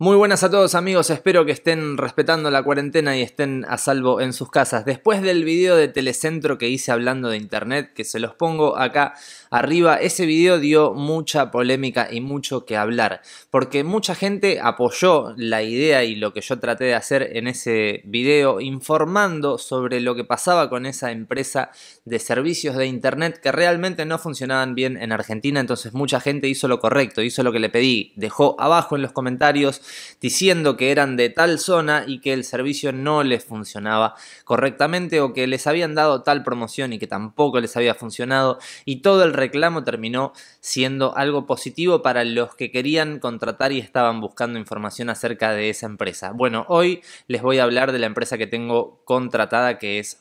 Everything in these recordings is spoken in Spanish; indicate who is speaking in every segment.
Speaker 1: Muy buenas a todos amigos, espero que estén respetando la cuarentena y estén a salvo en sus casas. Después del video de Telecentro que hice hablando de internet, que se los pongo acá arriba, ese video dio mucha polémica y mucho que hablar, porque mucha gente apoyó la idea y lo que yo traté de hacer en ese video informando sobre lo que pasaba con esa empresa de servicios de internet que realmente no funcionaban bien en Argentina, entonces mucha gente hizo lo correcto, hizo lo que le pedí, dejó abajo en los comentarios diciendo que eran de tal zona y que el servicio no les funcionaba correctamente o que les habían dado tal promoción y que tampoco les había funcionado y todo el reclamo terminó siendo algo positivo para los que querían contratar y estaban buscando información acerca de esa empresa. Bueno, hoy les voy a hablar de la empresa que tengo contratada que es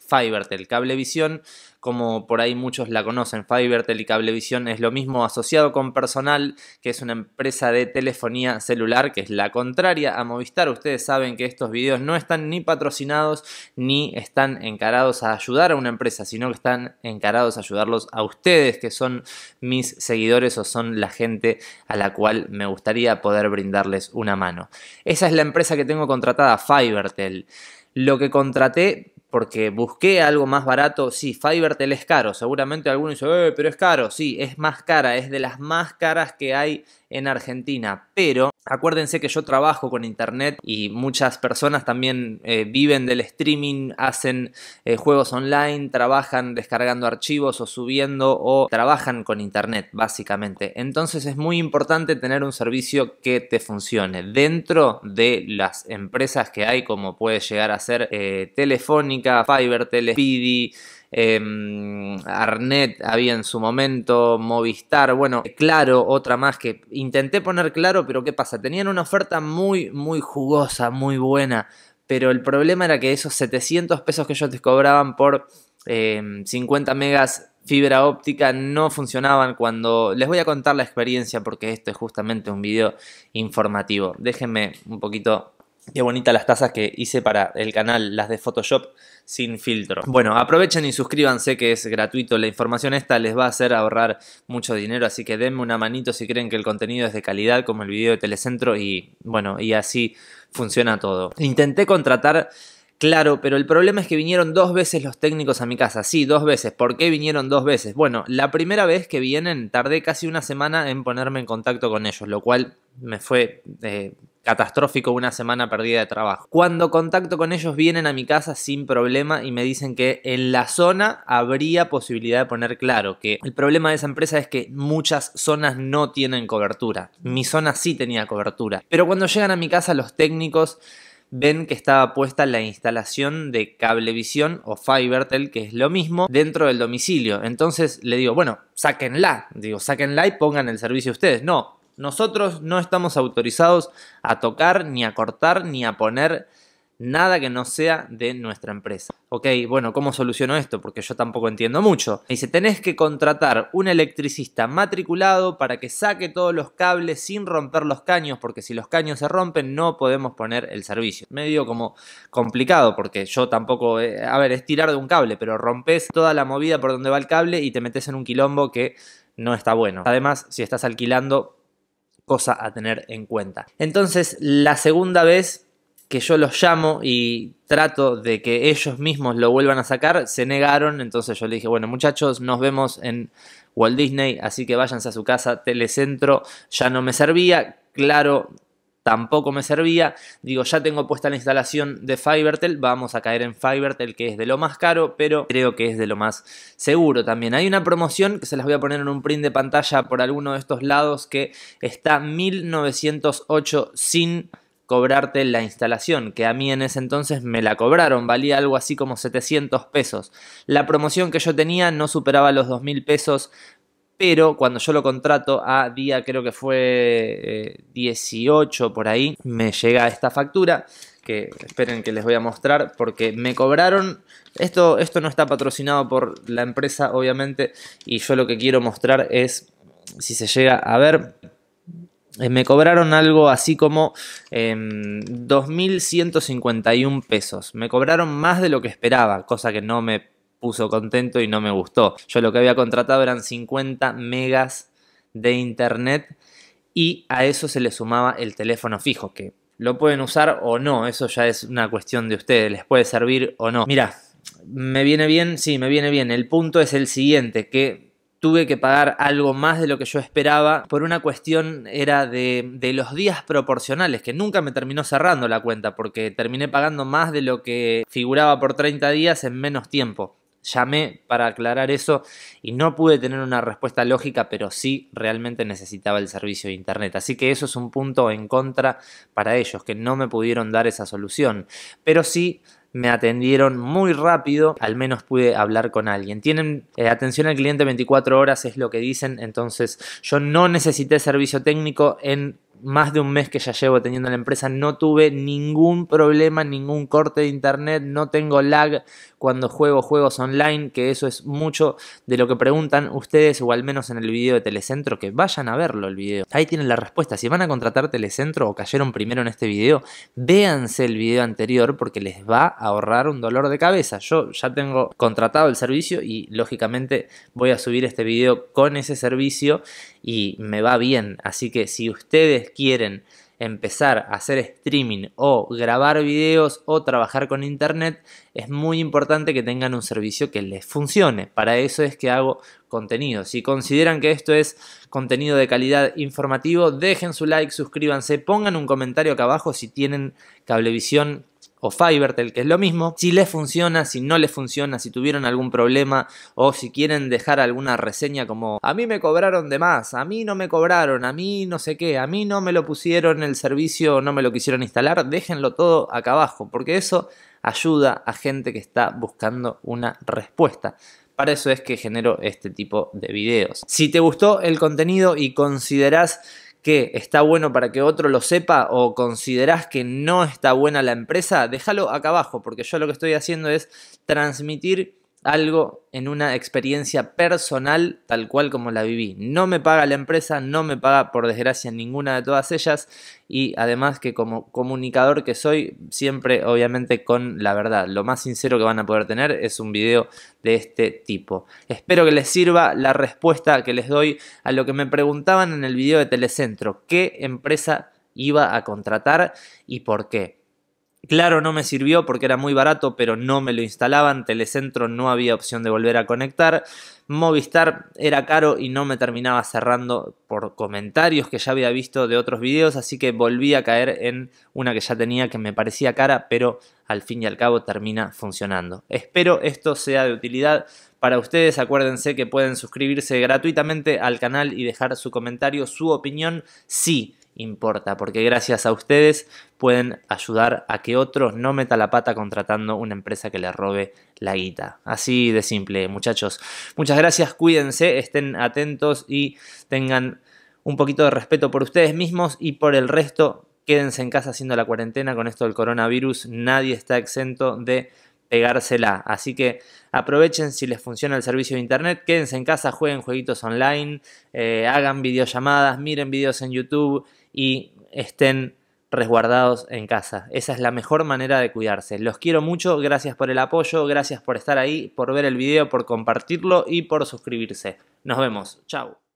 Speaker 1: el Cablevisión como por ahí muchos la conocen. Fivertel y Cablevisión es lo mismo asociado con Personal, que es una empresa de telefonía celular, que es la contraria a Movistar. Ustedes saben que estos videos no están ni patrocinados ni están encarados a ayudar a una empresa, sino que están encarados a ayudarlos a ustedes, que son mis seguidores o son la gente a la cual me gustaría poder brindarles una mano. Esa es la empresa que tengo contratada, Fivertel. Lo que contraté porque busqué algo más barato. Sí, Fivertel es caro. Seguramente alguno dice, eh, pero es caro. Sí, es más cara, es de las más caras que hay en Argentina. Pero acuérdense que yo trabajo con internet y muchas personas también eh, viven del streaming, hacen eh, juegos online, trabajan descargando archivos o subiendo o trabajan con internet, básicamente. Entonces es muy importante tener un servicio que te funcione dentro de las empresas que hay, como puede llegar a ser Telefónica Telefónica, Speedy, em, Arnet había en su momento, Movistar, bueno, claro, otra más que intenté poner claro, pero ¿qué pasa? Tenían una oferta muy, muy jugosa, muy buena, pero el problema era que esos 700 pesos que ellos te cobraban por 50 em, megas fibra óptica no funcionaban cuando les voy a contar la experiencia porque esto es justamente un video informativo. Déjenme un poquito Qué bonitas las tazas que hice para el canal, las de Photoshop sin filtro. Bueno, aprovechen y suscríbanse que es gratuito. La información esta les va a hacer ahorrar mucho dinero, así que denme una manito si creen que el contenido es de calidad, como el video de Telecentro, y bueno, y así funciona todo. Intenté contratar Claro, pero el problema es que vinieron dos veces los técnicos a mi casa. Sí, dos veces. ¿Por qué vinieron dos veces? Bueno, la primera vez que vienen tardé casi una semana en ponerme en contacto con ellos, lo cual me fue eh, catastrófico una semana perdida de trabajo. Cuando contacto con ellos vienen a mi casa sin problema y me dicen que en la zona habría posibilidad de poner claro que el problema de esa empresa es que muchas zonas no tienen cobertura. Mi zona sí tenía cobertura. Pero cuando llegan a mi casa los técnicos ven que estaba puesta la instalación de cablevisión o Fibertel, que es lo mismo, dentro del domicilio. Entonces le digo, bueno, sáquenla. Digo, sáquenla y pongan el servicio ustedes. No, nosotros no estamos autorizados a tocar, ni a cortar, ni a poner nada que no sea de nuestra empresa. Ok, bueno, ¿cómo soluciono esto? Porque yo tampoco entiendo mucho. Me dice, tenés que contratar un electricista matriculado para que saque todos los cables sin romper los caños, porque si los caños se rompen no podemos poner el servicio. Medio como complicado, porque yo tampoco, eh, a ver, es tirar de un cable, pero rompes toda la movida por donde va el cable y te metes en un quilombo que no está bueno. Además, si estás alquilando, cosa a tener en cuenta. Entonces, la segunda vez que yo los llamo y trato de que ellos mismos lo vuelvan a sacar, se negaron, entonces yo le dije, bueno muchachos, nos vemos en Walt Disney, así que váyanse a su casa, Telecentro ya no me servía, claro, tampoco me servía. Digo, ya tengo puesta la instalación de Fivertel, vamos a caer en Fivertel que es de lo más caro, pero creo que es de lo más seguro también. Hay una promoción que se las voy a poner en un print de pantalla por alguno de estos lados que está 1908 sin cobrarte la instalación, que a mí en ese entonces me la cobraron, valía algo así como 700 pesos. La promoción que yo tenía no superaba los 2.000 pesos, pero cuando yo lo contrato a día creo que fue 18 eh, por ahí, me llega esta factura que esperen que les voy a mostrar porque me cobraron, esto, esto no está patrocinado por la empresa obviamente y yo lo que quiero mostrar es si se llega a ver eh, me cobraron algo así como 2.151 em, pesos. Me cobraron más de lo que esperaba, cosa que no me puso contento y no me gustó. Yo lo que había contratado eran 50 megas de internet y a eso se le sumaba el teléfono fijo, que lo pueden usar o no, eso ya es una cuestión de ustedes, les puede servir o no. mira me viene bien, sí, me viene bien. El punto es el siguiente, que tuve que pagar algo más de lo que yo esperaba por una cuestión era de, de, los días proporcionales, que nunca me terminó cerrando la cuenta porque terminé pagando más de lo que figuraba por 30 días en menos tiempo llamé para aclarar eso y no pude tener una respuesta lógica, pero sí realmente necesitaba el servicio de Internet. Así que eso es un punto en contra para ellos, que no me pudieron dar esa solución. Pero sí me atendieron muy rápido, al menos pude hablar con alguien. Tienen eh, atención al cliente 24 horas, es lo que dicen, entonces yo no necesité servicio técnico en más de un mes que ya llevo teniendo la empresa, no tuve ningún problema, ningún corte de internet, no tengo lag cuando juego juegos online, que eso es mucho de lo que preguntan ustedes o al menos en el video de Telecentro, que vayan a verlo el video. Ahí tienen la respuesta, si van a contratar Telecentro o cayeron primero en este video, véanse el video anterior porque les va a ahorrar un dolor de cabeza. Yo ya tengo contratado el servicio y lógicamente voy a subir este video con ese servicio y me va bien. Así que si ustedes quieren empezar a hacer streaming o grabar videos o trabajar con internet, es muy importante que tengan un servicio que les funcione. Para eso es que hago contenido. Si consideran que esto es contenido de calidad informativo, dejen su like, suscríbanse, pongan un comentario acá abajo si tienen cablevisión Fiverr, el que es lo mismo, si les funciona, si no les funciona, si tuvieron algún problema o si quieren dejar alguna reseña como a mí me cobraron de más, a mí no me cobraron, a mí no sé qué, a mí no me lo pusieron el servicio, no me lo quisieron instalar, déjenlo todo acá abajo, porque eso ayuda a gente que está buscando una respuesta. Para eso es que genero este tipo de videos. Si te gustó el contenido y considerás que está bueno para que otro lo sepa o considerás que no está buena la empresa, déjalo acá abajo, porque yo lo que estoy haciendo es transmitir algo en una experiencia personal tal cual como la viví. No me paga la empresa, no me paga por desgracia ninguna de todas ellas y además que como comunicador que soy, siempre obviamente con la verdad. Lo más sincero que van a poder tener es un video de este tipo. Espero que les sirva la respuesta que les doy a lo que me preguntaban en el video de Telecentro. ¿Qué empresa iba a contratar y por qué? Claro, no me sirvió porque era muy barato, pero no me lo instalaban. Telecentro no había opción de volver a conectar. Movistar era caro y no me terminaba cerrando por comentarios que ya había visto de otros videos, así que volví a caer en una que ya tenía que me parecía cara, pero al fin y al cabo termina funcionando. Espero esto sea de utilidad para ustedes. Acuérdense que pueden suscribirse gratuitamente al canal y dejar su comentario, su opinión. Sí importa, porque gracias a ustedes pueden ayudar a que otros no meta la pata contratando una empresa que les robe la guita. Así de simple, muchachos. Muchas gracias, cuídense, estén atentos y tengan un poquito de respeto por ustedes mismos y por el resto. Quédense en casa haciendo la cuarentena con esto del coronavirus. Nadie está exento de pegársela. Así que aprovechen si les funciona el servicio de internet, quédense en casa, jueguen jueguitos online, eh, hagan videollamadas, miren videos en YouTube y estén resguardados en casa. Esa es la mejor manera de cuidarse. Los quiero mucho, gracias por el apoyo, gracias por estar ahí, por ver el video, por compartirlo y por suscribirse. Nos vemos, chao.